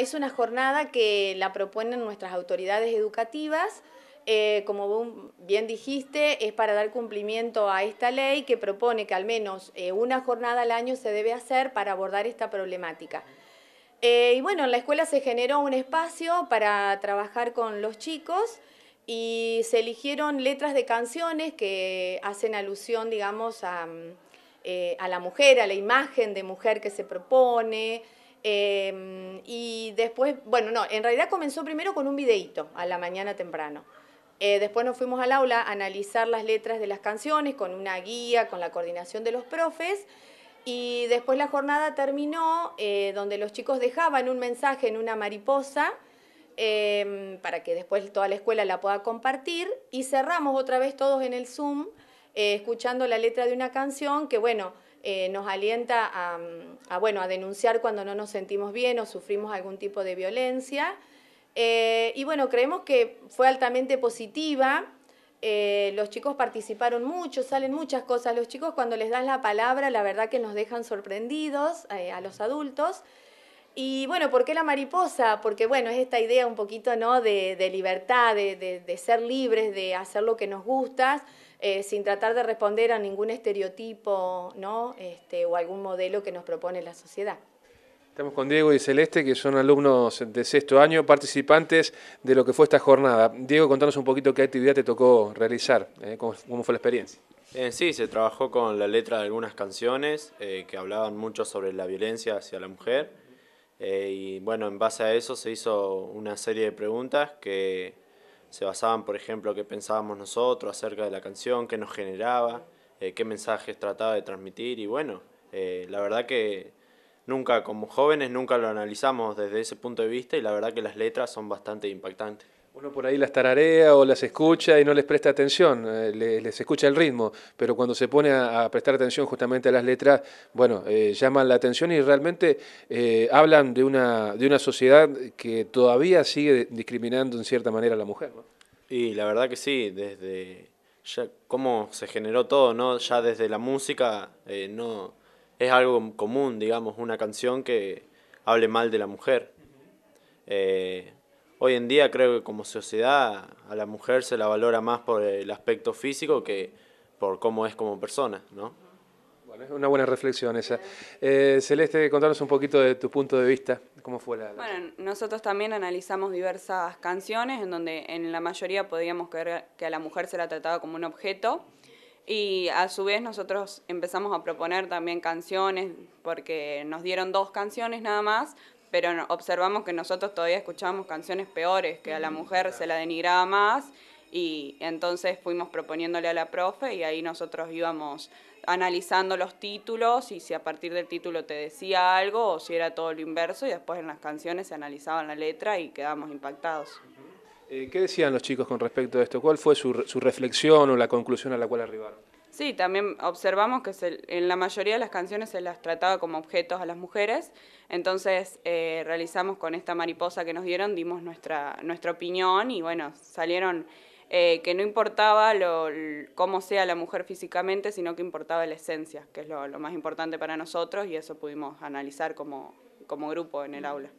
Es una jornada que la proponen nuestras autoridades educativas. Eh, como bien dijiste, es para dar cumplimiento a esta ley que propone que al menos eh, una jornada al año se debe hacer para abordar esta problemática. Eh, y bueno, en la escuela se generó un espacio para trabajar con los chicos y se eligieron letras de canciones que hacen alusión, digamos, a mm, la mujer, a la imagen de mujer que se propone, Em, y después, bueno, no, en realidad comenzó primero con un videíto a la mañana temprano. Eh, después nos fuimos al aula a analizar las letras de las canciones con una guía, con la coordinación de los profes. Y después la jornada terminó eh, donde los chicos dejaban un mensaje en una mariposa em, para que después toda la escuela la pueda compartir. Y cerramos otra vez todos en el Zoom eh, escuchando la letra de una canción que, bueno, eh, nos alienta a, denunciar cuando no nos sentimos bien o sufrimos algún tipo de violencia. Eh, y bueno, creemos que fue altamente positiva. Eh, los chicos participaron mucho, salen muchas cosas. Los chicos cuando les das la palabra, la verdad que nos dejan sorprendidos a los adultos. Y bueno, ¿por qué la mariposa? Porque bueno, es esta idea un poquito ¿no? de, libertad, de, ser libres, de hacer lo que nos gusta, eh, sin tratar de responder a ningún estereotipo ¿no? Este, o algún modelo que nos propone la sociedad. Estamos con Diego y Celeste, que son alumnos de sexto año, participantes de lo que fue esta jornada. Diego, contanos un poquito qué actividad te tocó realizar, eh, cómo, fue la experiencia. Eh, sí, se trabajó con la letra de algunas canciones que hablaban mucho sobre la violencia hacia la mujer eh, y bueno, en base a eso se hizo una serie de preguntas que se basaban, por ejemplo, qué pensábamos nosotros acerca de la canción, qué nos generaba, eh, qué mensajes trataba de transmitir y bueno, eh, la verdad que nunca como jóvenes nunca lo analizamos desde ese punto de vista y la verdad que las letras son bastante impactantes. Uno por ahí las tararea o las escucha y no les presta atención, eh, les, escucha el ritmo, pero cuando se pone a, prestar atención justamente a las letras, bueno, eh, llaman la atención y realmente eh, hablan de una, de una sociedad que todavía sigue discriminando en cierta manera a la mujer. Y la verdad que sí, desde ya cómo se generó todo, ¿no? Ya desde la música, no es algo común, digamos, una canción que hable mal de la mujer hoy en día creo que como sociedad a la mujer se la valora más por el aspecto físico que por cómo es como persona, ¿no? Bueno, es una buena reflexión esa. Eh, Celeste, contanos un poquito de tu punto de vista, cómo fue la, Bueno, nosotros también analizamos diversas canciones en donde en la mayoría podíamos creer que a la mujer se la trataba como un objeto y a su vez nosotros empezamos a proponer también canciones porque nos dieron dos canciones nada más pero observamos que nosotros todavía escuchábamos canciones peores, que a la mm. mujer se la denigraba más y entonces fuimos proponiéndole a la profe y ahí nosotros íbamos analizando los títulos y si a partir del título te decía algo o si era todo lo inverso y después en las canciones se analizaban la letra y quedábamos impactados. Eh, ¿Qué decían los chicos con respecto a esto? ¿Cuál fue su, su reflexión o la conclusión a la cual arribaron? Sí, también observamos que en la mayoría de las canciones se las trataba como objetos a las mujeres, entonces eh, realizamos con esta mariposa que nos dieron, dimos nuestra, nuestra opinión y bueno, salieron eh, que no importaba cómo sea la mujer físicamente, sino que importaba la esencia, que es lo, más importante para nosotros y eso pudimos analizar como grupo en el aula.